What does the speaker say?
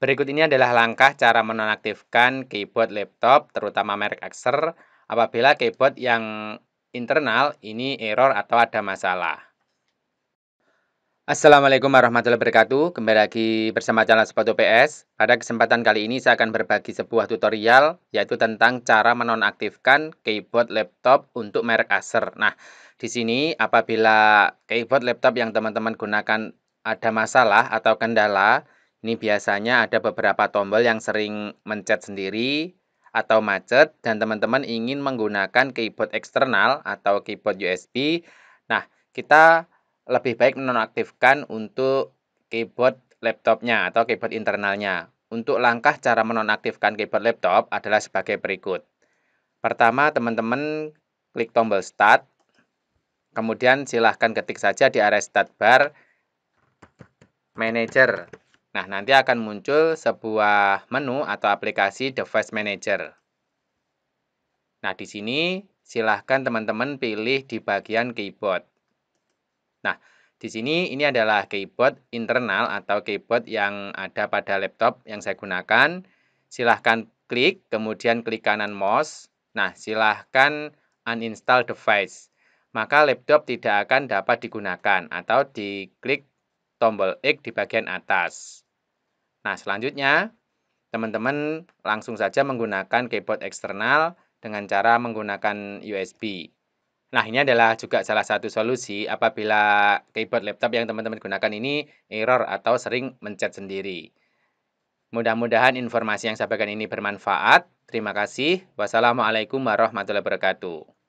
Berikut ini adalah langkah cara menonaktifkan keyboard laptop, terutama merek Acer, apabila keyboard yang internal ini error atau ada masalah. Assalamualaikum warahmatullahi wabarakatuh. Kembali lagi bersama channel Sepatu PS. Pada kesempatan kali ini saya akan berbagi sebuah tutorial yaitu tentang cara menonaktifkan keyboard laptop untuk merek Acer. Nah, di sini apabila keyboard laptop yang teman-teman gunakan ada masalah atau kendala, ini biasanya ada beberapa tombol yang sering mencet sendiri atau macet dan teman-teman ingin menggunakan keyboard eksternal atau keyboard USB. Nah, kita lebih baik menonaktifkan untuk keyboard laptopnya atau keyboard internalnya. Untuk langkah cara menonaktifkan keyboard laptop adalah sebagai berikut. Pertama, teman-teman klik tombol Start. Kemudian silahkan ketik saja di area start bar Manager Nah, nanti akan muncul sebuah menu atau aplikasi Device Manager. Nah, di sini silahkan teman-teman pilih di bagian keyboard. Nah, di sini ini adalah keyboard internal atau keyboard yang ada pada laptop yang saya gunakan. Silahkan klik, kemudian klik kanan mouse. Nah, silahkan uninstall device. Maka laptop tidak akan dapat digunakan atau diklik tombol X di bagian atas. Nah, selanjutnya teman-teman langsung saja menggunakan keyboard eksternal dengan cara menggunakan USB. Nah, ini adalah juga salah satu solusi apabila keyboard laptop yang teman-teman gunakan ini error atau sering mencet sendiri. Mudah-mudahan informasi yang saya bagikan ini bermanfaat. Terima kasih. Wassalamualaikum warahmatullahi wabarakatuh.